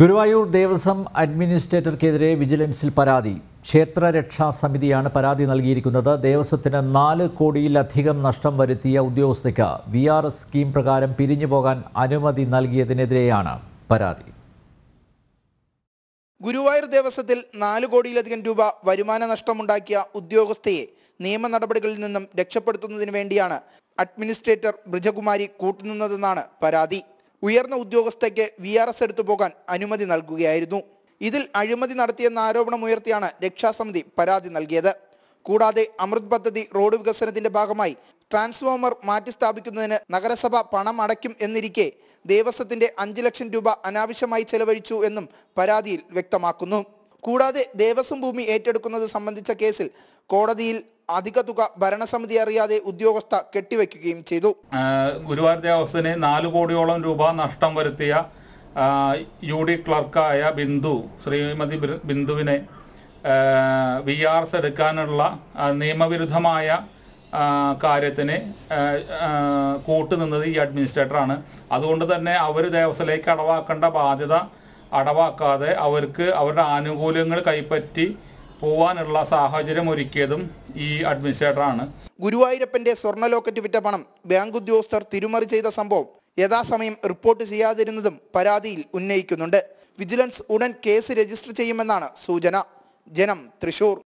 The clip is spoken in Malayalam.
ഗുരുവായൂർ ദേവസ്വം അഡ്മിനിസ്ട്രേറ്റർക്കെതിരെ വിജിലൻസിൽ പരാതി ക്ഷേത്രരക്ഷാ സമിതിയാണ് പരാതി നൽകിയിരിക്കുന്നത് ദേവസ്വത്തിന് നാല് കോടിയിലധികം നഷ്ടം വരുത്തിയ ഉദ്യോഗസ്ഥയ്ക്ക് വി ആർ എസ് സ്കീം പ്രകാരം പിരിഞ്ഞു പോകാൻ അനുമതി നൽകിയതിനെതിരെയാണ് പരാതി ഗുരുവായൂർ ദേവസ്വത്തിൽ നാല് കോടിയിലധികം രൂപ വരുമാന നഷ്ടമുണ്ടാക്കിയ ഉദ്യോഗസ്ഥയെ നിയമ നടപടികളിൽ നിന്നും രക്ഷപ്പെടുത്തുന്നതിന് വേണ്ടിയാണ് അഡ്മിനിസ്ട്രേറ്റർ ബ്രിജകുമാരി കൂട്ടുനിന്നതെന്നാണ് പരാതി ഉയർന്ന ഉദ്യോഗസ്ഥയ്ക്ക് വി ആർ എസ് എടുത്തു പോകാൻ അനുമതി നൽകുകയായിരുന്നു ഇതിൽ അഴിമതി നടത്തിയെന്ന ആരോപണമുയർത്തിയാണ് രക്ഷാസമിതി പരാതി നൽകിയത് കൂടാതെ അമൃത് പദ്ധതി റോഡ് വികസനത്തിന്റെ ഭാഗമായി ട്രാൻസ്ഫോമർ മാറ്റി സ്ഥാപിക്കുന്നതിന് നഗരസഭ പണം അടയ്ക്കും എന്നിരിക്കെ ദേവസ്വത്തിന്റെ അഞ്ച് ലക്ഷം രൂപ അനാവശ്യമായി ചെലവഴിച്ചു എന്നും പരാതിയിൽ വ്യക്തമാക്കുന്നു കൂടാതെ ദേവസ്വം ഭൂമി ഏറ്റെടുക്കുന്നത് സംബന്ധിച്ച കേസിൽ കോടതിയിൽ അധിക തുക ഭരണസമിതി അറിയാതെ ഉദ്യോഗസ്ഥ കെട്ടിവെക്കുകയും ചെയ്തു ഗുരുവായൂർ ദേവസ്വന് നാല് കോടിയോളം രൂപ നഷ്ടം വരുത്തിയ യു ഡി ക്ലർക്കായ ബിന്ദു ശ്രീമതി ബിന്ദുവിനെ വി ആർ എസ് എടുക്കാനുള്ള നിയമവിരുദ്ധമായ കാര്യത്തിന് കൂട്ടുനിന്നത് ഈ അഡ്മിനിസ്ട്രേറ്ററാണ് അതുകൊണ്ട് തന്നെ അവർ ദേവസ്വലേക്ക് അടവാക്കേണ്ട ബാധ്യത അടവാക്കാതെ അവർക്ക് അവരുടെ ആനുകൂല്യങ്ങൾ കൈപ്പറ്റി പോവാനുള്ള സാഹചര്യം ഒരുക്കിയതും ഈ അഡ്മിനിസ്ട്രേറ്ററാണ് ഗുരുവായൂരപ്പന്റെ സ്വർണ്ണ ലോക്കറ്റ് വിറ്റ പണം ബാങ്ക് ഉദ്യോഗസ്ഥർ തിരുമറി ചെയ്ത സംഭവം യഥാസമയം റിപ്പോർട്ട് ചെയ്യാതിരുന്നതും പരാതിയിൽ ഉന്നയിക്കുന്നുണ്ട് വിജിലൻസ് ഉടൻ കേസ് രജിസ്റ്റർ ചെയ്യുമെന്നാണ് സൂചന ജനം തൃശൂർ